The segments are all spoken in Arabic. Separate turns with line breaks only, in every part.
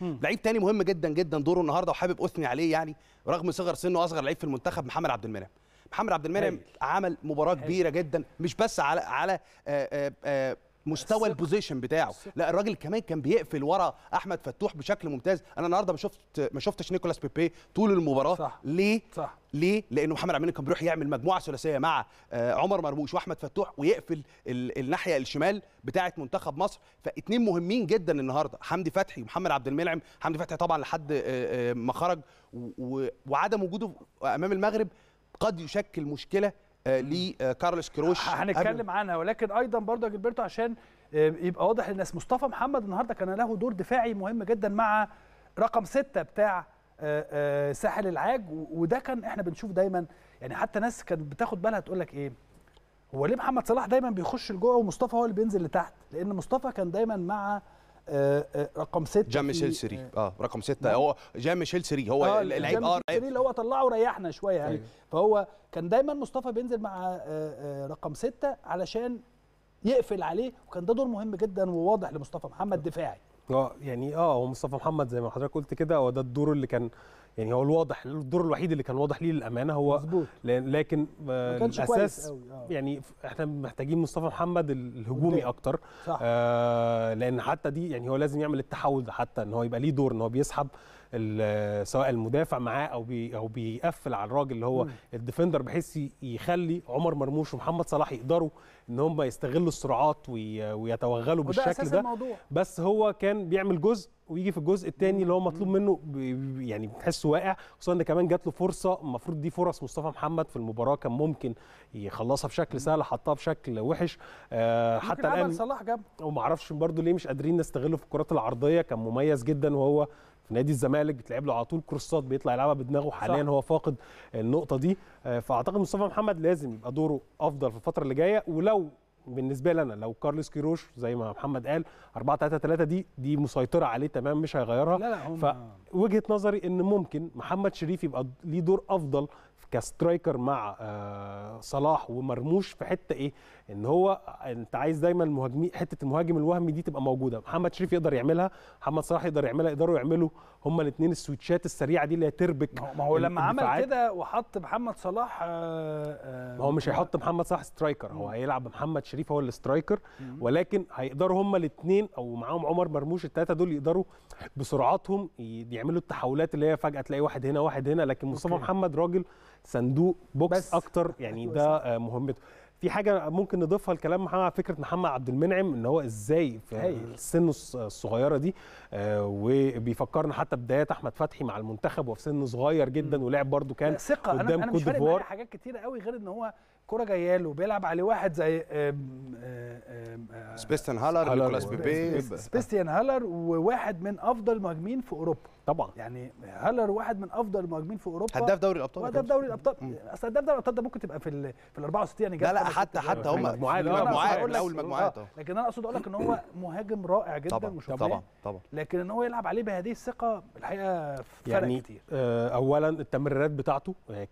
لعيب تاني مهم جدا جدا دوره النهارده وحابب اثني عليه يعني رغم صغر سنه اصغر لعيب في المنتخب محمد عبد المنعم محمد عبد المنعم عمل مباراه كبيره جدا مش بس على على آآ آه، آآ آه، آه، مستوى البوزيشن بتاعه لا الراجل كمان كان بيقفل ورا احمد فتوح بشكل ممتاز انا النهارده ما شفت ما شفتش نيكولاس بيبي طول المباراه صح. ليه صح. ليه لانه محمد عبد كان بيروح يعمل مجموعه ثلاثيه مع آه، عمر مرموش واحمد فتوح ويقفل الناحيه الشمال بتاعه منتخب مصر فاثنين مهمين جدا النهارده حمدي فتحي ومحمد عبد المنعم حمدي فتحي طبعا لحد آه، آه، ما خرج وعدم وجوده امام المغرب قد يشكل مشكله آه، لكارلوس آه، كروش هنتكلم عنها ولكن ايضا برضه يا جilberto عشان آه، يبقى واضح للناس مصطفى محمد النهارده كان له دور دفاعي مهم جدا مع رقم ستة بتاع ساحل العاج وده كان احنا بنشوف دايما يعني حتى ناس كانت بتاخد بالها تقول لك ايه هو ليه محمد صلاح دايما بيخش لجوه ومصطفى هو اللي بينزل لتحت لان مصطفى كان دايما مع آه، آه، رقم 6 جام ميشيل سيري اه, آه، رقم 6 هو جام ميشيل سيري هو اللعيب اه سيري اللي هو طلعه وريحنا شويه يعني أيوه. فهو كان دايما مصطفى بينزل مع رقم 6 علشان يقفل عليه وكان ده دور مهم جدا وواضح لمصطفى محمد دفاعي
اه يعني اه هو مصطفى محمد زي ما حضرتك قلت كده هو ده الدور اللي كان يعني هو الواضح الدور الوحيد اللي كان واضح ليه للامانه هو مزبوط. لكن آه، الاساس آه. يعني احنا محتاجين مصطفى محمد الهجومي اكتر صح. آه لان حتى دي يعني هو لازم يعمل التحول ده حتى ان هو يبقى ليه دور ان هو بيسحب سواء المدافع معاه او بي او بيقفل على الراجل اللي هو الديفندر بحيث يخلي عمر مرموش ومحمد صلاح يقدروا ان هم يستغلوا السرعات ويتوغلوا بالشكل ده, ده. الموضوع. بس هو كان بيعمل جزء ويجي في الجزء الثاني اللي هو مطلوب منه يعني بتحسه واقع خصوصا ان كمان جات له فرصه المفروض دي فرص مصطفى محمد في المباراه كان ممكن يخلصها بشكل سهل حطها بشكل وحش آه، حتى الان صلاح جاب وما اعرفش برده ليه مش قادرين نستغله في الكرات العرضيه كان مميز جدا وهو في نادي الزمالك بتلعب له على طول كروسات بيطلع يلعبها بدماغه حاليا هو فاقد النقطه دي آه، فاعتقد مصطفى محمد لازم يبقى دوره افضل في الفتره اللي جايه ولو بالنسبه لنا لو كارلوس كيروش زي ما محمد قال 4 3 3 دي دي مسيطره عليه تمام مش هيغيرها لا لا هم فوجهه نظري ان ممكن محمد شريف يبقى ليه دور افضل كسترايكر مع آه، صلاح ومرموش في حته ايه ان هو انت عايز دايما المهاجمين حته المهاجم الوهمي دي تبقى موجوده محمد شريف يقدر يعملها محمد صلاح يقدر يعملها يقدروا يعملوا هما الاثنين السويتشات السريعه دي اللي هي تربك ما هو لما عمل
كده وحط محمد صلاح آه، آه، ما هو مش هيحط
محمد صلاح سترايكر هو هيلعب محمد شريف هو السترايكر ولكن هيقدروا هما الاثنين او معاهم عمر مرموش الثلاثه دول يقدروا بسرعاتهم يعملوا التحولات اللي هي فجاه تلاقي واحد هنا واحد هنا لكن مصطفى محمد راجل صندوق بوكس بس. اكتر يعني أيوة، ده آه، مهمته في حاجه ممكن نضيفها لكلام محمد على فكره محمد عبد المنعم ان هو ازاي في هايل. السن الصغيره دي آه، وبيفكرنا حتى بدايات احمد فتحي مع المنتخب وفي سن صغير جدا ولعب برده كان ثقه قدام انا, أنا
حاجات كتير قوي غير ان هو
كره جايه له بيلعب عليه واحد زي
سبيستيان هالر نيكولاس بيبي سبيستيان هالر وواحد من افضل المهاجمين في اوروبا طبعا يعني هالر واحد من افضل المهاجمين في اوروبا هداف دوري الابطال هداف دوري الابطال اصل هداف دوري الابطال ده ممكن تبقى في ال في ال 64 يعني لا لا حتى حتى هم مجموعات اول مجموعات آه، لكن انا اقصد اقول لك ان هو مهاجم رائع جدا طبعا طبعا طبعا لكن ان هو يلعب عليه بهذه الثقه الحقيقه فرق يعني كتير
آه، اولا التمريرات بتاعته آه،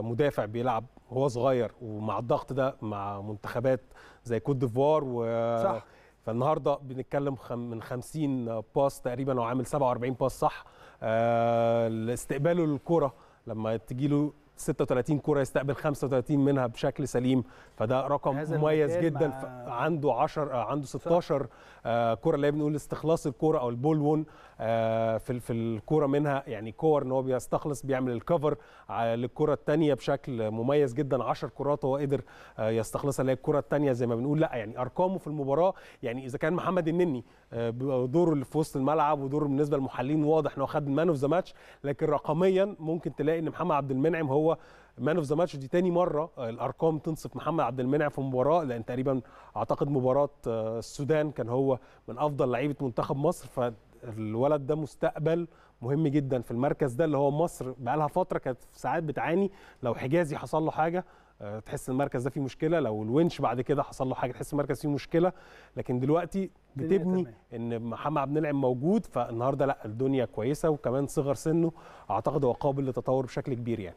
كمدافع بيلعب وهو صغير ومع الضغط ده مع منتخبات زي كوت ديفوار و صح فالنهارده بنتكلم من 50 باس تقريبا وعامل 47 باس صح آه، استقباله للكره لما تجي له 36 كره يستقبل 35 منها بشكل سليم فده رقم مميز جدا عنده 10 آه، عنده 16 آه كره اللي هي بنقول استخلاص الكره او البول ون آه في في الكره منها يعني كور ان هو بيستخلص بيعمل الكفر آه، للكره الثانيه بشكل مميز جدا 10 كرات هو قدر آه يستخلصها اللي هي الكره الثانيه زي ما بنقول لا يعني ارقامه في المباراه يعني اذا كان محمد النني آه، دوره اللي في وسط الملعب ودوره بالنسبه للمحللين واضح ان هو خد مان اوف ذا ماتش لكن رقميا ممكن تلاقي ان محمد عبد المنعم هو هو مان اوف ذا ماتش دي تاني مره آه، الارقام تنصف محمد عبد المنعم في مباراه لان تقريبا اعتقد مباراه آه، السودان كان هو من افضل لعيبه منتخب مصر فالولد ده مستقبل مهم جدا في المركز ده اللي هو مصر بقالها فتره كانت ساعات بتعاني لو حجازي حصل له حاجه آه، تحس المركز ده فيه مشكله لو الونش بعد كده حصل له حاجه تحس المركز فيه مشكله لكن دلوقتي بتبني ان محمد عبد المنعم موجود فالنهارده لا الدنيا كويسه وكمان صغر سنه اعتقد هو قابل للتطور بشكل كبير يعني